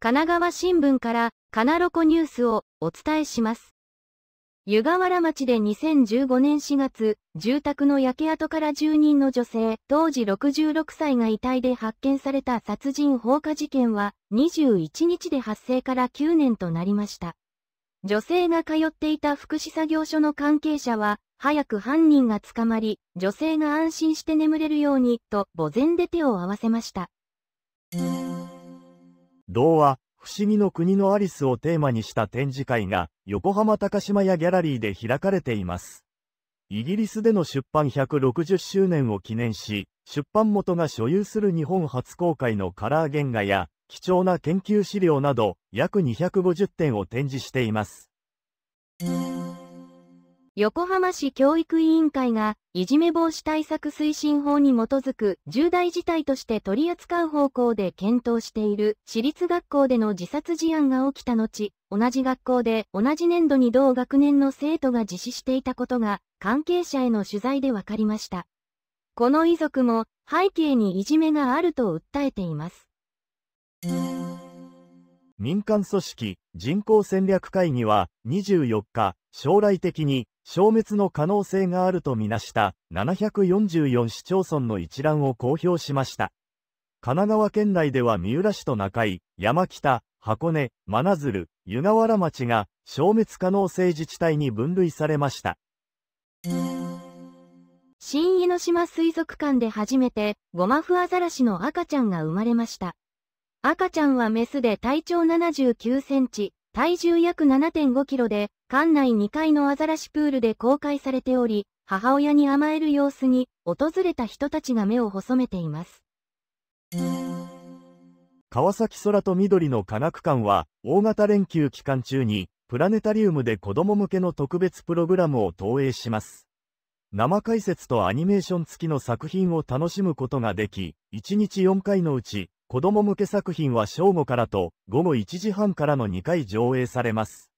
神奈川新聞からかなロコニュースをお伝えします。湯河原町で2015年4月、住宅の焼け跡から住人の女性、当時66歳が遺体で発見された殺人放火事件は、21日で発生から9年となりました。女性が通っていた福祉作業所の関係者は、早く犯人が捕まり、女性が安心して眠れるように、と、墓前で手を合わせました。童話、不思議の国のアリスをテーマにした展示会が、横浜高島屋ギャラリーで開かれています。イギリスでの出版160周年を記念し、出版元が所有する日本初公開のカラー原画や、貴重な研究資料など、約250点を展示しています。横浜市教育委員会が、いじめ防止対策推進法に基づく重大事態として取り扱う方向で検討している私立学校での自殺事案が起きた後、同じ学校で同じ年度に同学年の生徒が実施していたことが、関係者への取材で分かりました。この遺族も、背景にいじめがあると訴えています。民間組織人口戦略会議は24日、将来的に消滅の可能性があるとみなした744市町村の一覧を公表しました。神奈川県内では三浦市と中井、山北、箱根、真鶴、湯河原町が消滅可能性自治体に分類されました。新江ノ島水族館で初めてゴマフアザラシの赤ちゃんが生まれました。赤ちゃんはメスで体長79センチ、体重約7.5キロで、館内2階のアザラシプールで公開されており、母親に甘える様子に、訪れた人たちが目を細めています。川崎空と緑の科学館は、大型連休期間中に、プラネタリウムで子供向けの特別プログラムを投影します。生解説とアニメーション付きの作品を楽しむことができ、1日4回のうち、子供向け作品は正午からと午後1時半からの2回上映されます。